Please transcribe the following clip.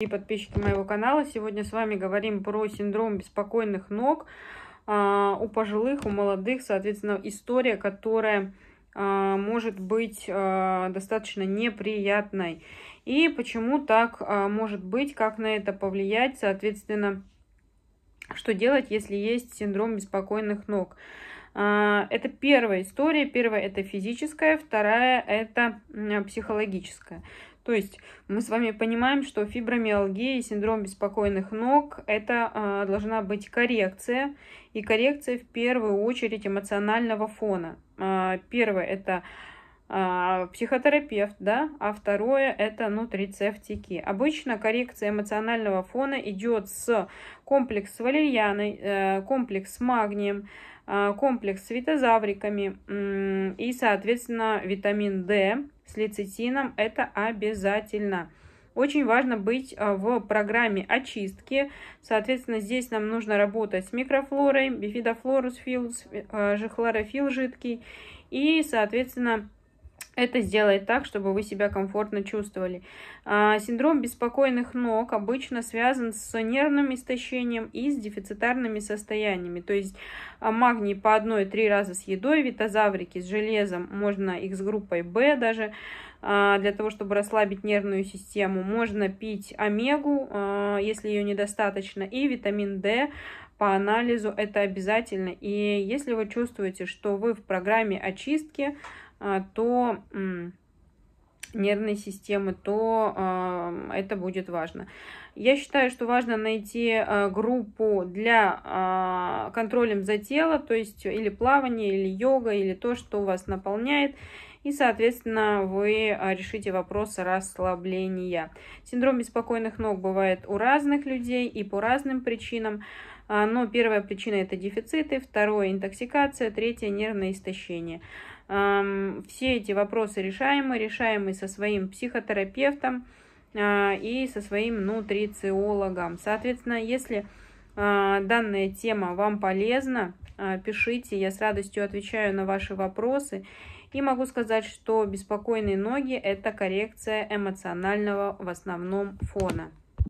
и подписчики моего канала. Сегодня с вами говорим про синдром беспокойных ног а, у пожилых, у молодых. Соответственно, история, которая а, может быть а, достаточно неприятной. И почему так а, может быть, как на это повлиять, соответственно, что делать, если есть синдром беспокойных ног. А, это первая история. Первая – это физическая, вторая – это психологическая. То есть мы с вами понимаем, что фибромиалгия и синдром беспокойных ног – это э, должна быть коррекция, и коррекция в первую очередь эмоционального фона. Э, первое – это а, психотерапевт, да, а второе это нутрицептики. Обычно коррекция эмоционального фона идет с комплекс с валерьяной, э, комплекс с магнием, э, комплекс с фитозавриками и, соответственно, витамин D с лецитином. Это обязательно. Очень важно быть э, в программе очистки. Соответственно, здесь нам нужно работать с микрофлорой, бифидофлорус фил, жихлорофил жидкий и, соответственно, это сделать так, чтобы вы себя комфортно чувствовали. А, синдром беспокойных ног обычно связан с нервным истощением и с дефицитарными состояниями. То есть а, магний по одной-три раза с едой, витазаврики с железом, можно их с группой В даже, а, для того, чтобы расслабить нервную систему. Можно пить омегу, если ее недостаточно, и витамин D, по анализу это обязательно. И если вы чувствуете, что вы в программе очистки, а, то нервной системы, то а, это будет важно. Я считаю, что важно найти э, группу для а, контролем за тело, то есть или плавание, или йога, или то, что вас наполняет и, соответственно, вы а, решите вопрос расслабления. Синдром беспокойных ног бывает у разных людей и по разным причинам, а, но первая причина – это дефициты, второе – интоксикация, третье – нервное истощение. Все эти вопросы решаемы, решаемы со своим психотерапевтом, а, и со своим нутрициологом. Соответственно, если а, данная тема вам полезна, а, пишите, я с радостью отвечаю на ваши вопросы. И могу сказать, что беспокойные ноги – это коррекция эмоционального в основном фона.